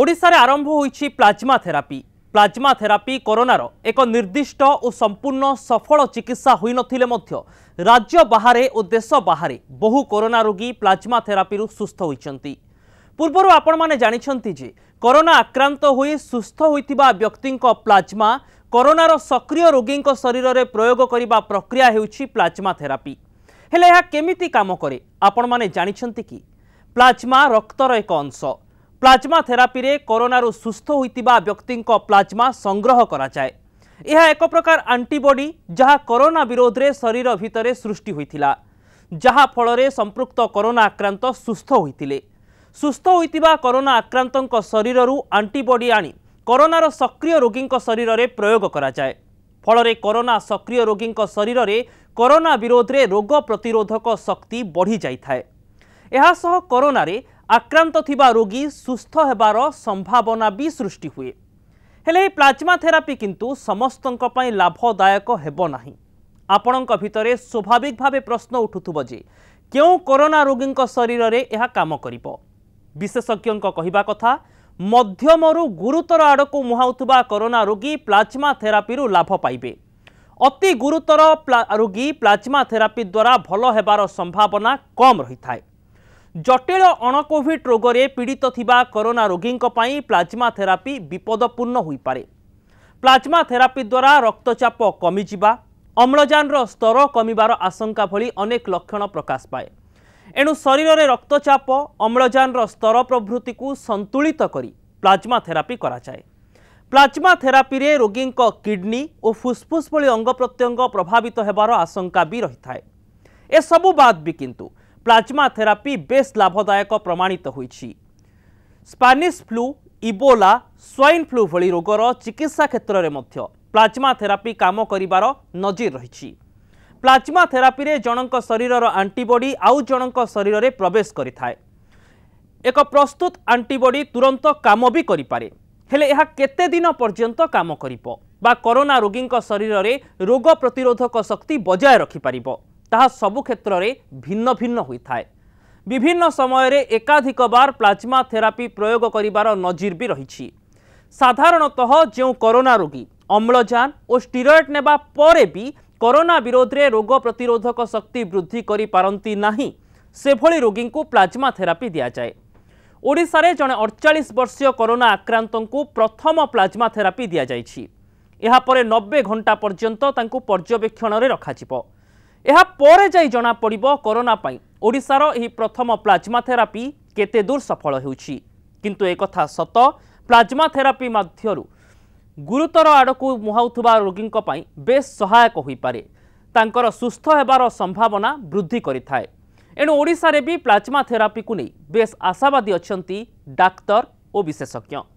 ଓଡ଼ିଶାରେ ଆରମ୍ଭ ହୋଇଛି ପ୍ଲାଜମା ଥେରାପି ପ୍ଲାଜମା ଥେରାପି କରୋନାର ଏକ ନିର୍ଦ୍ଦିଷ୍ଟ ଓ ସମ୍ପୂର୍ଣ୍ଣ ସଫଳ ଚିକିତ୍ସା ହୋଇନଥିଲେ ମଧ୍ୟ ରାଜ୍ୟ ବାହାରେ ଓ ଦେଶ ବାହାରେ ବହୁ କରୋନା ରୋଗୀ ପ୍ଲାଜମା ଥେରାପିରୁ ସୁସ୍ଥ ହୋଇଛନ୍ତି ପୂର୍ବରୁ ଆପଣମାନେ ଜାଣିଛନ୍ତି ଯେ କରୋନା ଆକ୍ରାନ୍ତ ହୋଇ ସୁସ୍ଥ ହୋଇଥିବା ବ୍ୟକ୍ତିଙ୍କ ପ୍ଲାଜମା କରୋନାର ସକ୍ରିୟ ରୋଗୀଙ୍କ ଶରୀରରେ ପ୍ରୟୋଗ କରିବା ପ୍ରକ୍ରିୟା ହେଉଛି ପ୍ଲାଜମା ଥେରାପି ହେଲେ ଏହା କେମିତି କାମ କରେ ଆପଣମାନେ ଜାଣିଛନ୍ତି କି ପ୍ଲାଜମା ରକ୍ତର ଏକ ଅଂଶ ପ୍ଲାଜମା ଥେରାପିରେ କରୋନାରୁ ସୁସ୍ଥ ହୋଇଥିବା ବ୍ୟକ୍ତିଙ୍କ ପ୍ଲାଜମା ସଂଗ୍ରହ କରାଯାଏ ଏହା ଏକ ପ୍ରକାର ଆଣ୍ଟିବଡି ଯାହା କରୋନା ବିରୋଧରେ ଶରୀର ଭିତରେ ସୃଷ୍ଟି ହୋଇଥିଲା ଯାହାଫଳରେ ସମ୍ପୃକ୍ତ କରୋନା ଆକ୍ରାନ୍ତ ସୁସ୍ଥ ହୋଇଥିଲେ ସୁସ୍ଥ ହୋଇଥିବା କରୋନା ଆକ୍ରାନ୍ତଙ୍କ ଶରୀରରୁ ଆଣ୍ଟିବଡି ଆଣି କରୋନାର ସକ୍ରିୟ ରୋଗୀଙ୍କ ଶରୀରରେ ପ୍ରୟୋଗ କରାଯାଏ ଫଳରେ କରୋନା ସକ୍ରିୟ ରୋଗୀଙ୍କ ଶରୀରରେ କରୋନା ବିରୋଧରେ ରୋଗ ପ୍ରତିରୋଧକ ଶକ୍ତି ବଢ଼ିଯାଇଥାଏ ଏହାସହ କରୋନାରେ ଆକ୍ରାନ୍ତ ଥିବା ରୋଗୀ ସୁସ୍ଥ ହେବାର ସମ୍ଭାବନା ବି ସୃଷ୍ଟି ହୁଏ ହେଲେ ଏହି ପ୍ଲାଜମା ଥେରାପି କିନ୍ତୁ ସମସ୍ତଙ୍କ ପାଇଁ ଲାଭଦାୟକ ହେବ ନାହିଁ ଆପଣଙ୍କ ଭିତରେ ସ୍ୱାଭାବିକ ଭାବେ ପ୍ରଶ୍ନ ଉଠୁଥିବ ଯେ କେଉଁ କରୋନା ରୋଗୀଙ୍କ ଶରୀରରେ ଏହା କାମ କରିବ ବିଶେଷଜ୍ଞଙ୍କ କହିବା କଥା ମଧ୍ୟମରୁ ଗୁରୁତର ଆଡ଼କୁ ମୁହାଉଥିବା କରୋନା ରୋଗୀ ପ୍ଲାଜମା ଥେରାପିରୁ ଲାଭ ପାଇବେ ଅତି ଗୁରୁତର ରୋଗୀ ପ୍ଲାଜମା ଥେରାପି ଦ୍ୱାରା ଭଲ ହେବାର ସମ୍ଭାବନା କମ୍ ରହିଥାଏ ଜଟିଳ ଅଣକୋଭିଡ୍ ରୋଗରେ ପୀଡ଼ିତ ଥିବା କରୋନା ରୋଗୀଙ୍କ ପାଇଁ ପ୍ଲାଜମା ଥେରାପି ବିପଦପୂର୍ଣ୍ଣ ହୋଇପାରେ ପ୍ଲାଜମା ଥେରାପି ଦ୍ୱାରା ରକ୍ତଚାପ କମିଯିବା ଅମ୍ଳଜାନର ସ୍ତର କମିବାର ଆଶଙ୍କା ଭଳି ଅନେକ ଲକ୍ଷଣ ପ୍ରକାଶ ପାଏ ଏଣୁ ଶରୀରରେ ରକ୍ତଚାପ ଅମ୍ଳଜାନର ସ୍ତର ପ୍ରଭୃତିକୁ ସନ୍ତୁଳିତ କରି ପ୍ଲାଜମା ଥେରାପି କରାଯାଏ ପ୍ଲାଜମା ଥେରାପିରେ ରୋଗୀଙ୍କ କିଡ଼ନି ଓ ଫୁସ୍ଫୁସ୍ ଭଳି ଅଙ୍ଗ ପ୍ରତ୍ୟଙ୍ଗ ପ୍ରଭାବିତ ହେବାର ଆଶଙ୍କା ବି ରହିଥାଏ ଏସବୁ ବାଦ୍ ବି କିନ୍ତୁ ପ୍ଲାଜମା ଥେରାପି ବେଶ୍ ଲାଭଦାୟକ ପ୍ରମାଣିତ ହୋଇଛି Spanish flu Ebola swine flu ଭଳି ରୋଗର ଚିକିତ୍ସା କ୍ଷେତ୍ରରେ ମଧ୍ୟ ପ୍ଲାଜମା ଥେରାପି କାମ କରିବାର ନଜିର ରହିଛି ପ୍ଲାଜମା ଥେରାପିରେ ଜଣଙ୍କ ଶରୀରର ଆଣ୍ଟିବଡି ଆଉ ଜଣଙ୍କ ଶରୀରରେ ପ୍ରବେଶ କରିଥାଏ ଏକ ପ୍ରସ୍ତୁତ ଆଣ୍ଟିବଡି ତୁରନ୍ତ କାମ ବି କରିପାରେ ହେଲେ ଏହା କେତେଦିନ ପର୍ଯ୍ୟନ୍ତ କାମ କରିବ ବା କରୋନା ରୋଗୀଙ୍କ ଶରୀରରେ ରୋଗ ପ୍ରତିରୋଧକ ଶକ୍ତି ବଜାୟ ରଖିପାରିବ ତାହା ସବୁ କ୍ଷେତ୍ରରେ ଭିନ୍ନ ଭିନ୍ନ ହୋଇଥାଏ ବିଭିନ୍ନ ସମୟରେ ଏକାଧିକ ବାର ପ୍ଲାଜମା ଥେରାପି ପ୍ରୟୋଗ କରିବାର ନଜିର ବି ରହିଛି ସାଧାରଣତଃ ଯେଉଁ କରୋନା ରୋଗୀ ଅମ୍ଳଜାନ ଓ ଷ୍ଟିରଏଡ୍ ନେବା ପରେ ବି କରୋନା ବିରୋଧରେ ରୋଗ ପ୍ରତିରୋଧକ ଶକ୍ତି ବୃଦ୍ଧି କରିପାରନ୍ତି ନାହିଁ ସେଭଳି ରୋଗୀଙ୍କୁ ପ୍ଲାଜମା ଥେରାପି ଦିଆଯାଏ ଓଡ଼ିଶାରେ ଜଣେ ଅଡ଼ଚାଳିଶ ବର୍ଷୀୟ କରୋନା ଆକ୍ରାନ୍ତଙ୍କୁ ପ୍ରଥମ ପ୍ଲାଜମା ଥେରାପି ଦିଆଯାଇଛି ଏହାପରେ ନବେ ଘଣ୍ଟା ପର୍ଯ୍ୟନ୍ତ ତାଙ୍କୁ ପର୍ଯ୍ୟବେକ୍ଷଣରେ ରଖାଯିବ ଏହା ପରେ ଯାଇ ଜଣାପଡ଼ିବ କରୋନା ପାଇଁ ଓଡ଼ିଶାର ଏହି ପ୍ରଥମ ପ୍ଲାଜମା ଥେରାପି କେତେଦୂର ସଫଳ ହେଉଛି କିନ୍ତୁ ଏକଥା ସତ ପ୍ଲାଜମା ଥେରାପି ମଧ୍ୟରୁ ଗୁରୁତର ଆଡ଼କୁ ମୁହାଉଥିବା ରୋଗୀଙ୍କ ପାଇଁ ବେଶ ସହାୟକ ହୋଇପାରେ ତାଙ୍କର ସୁସ୍ଥ ହେବାର ସମ୍ଭାବନା ବୃଦ୍ଧି କରିଥାଏ ଏଣୁ ଓଡ଼ିଶାରେ ବି ପ୍ଲାଜମା ଥେରାପିକୁ ନେଇ ବେଶ୍ ଆଶାବାଦୀ ଅଛନ୍ତି ଡାକ୍ତର ଓ ବିଶେଷଜ୍ଞ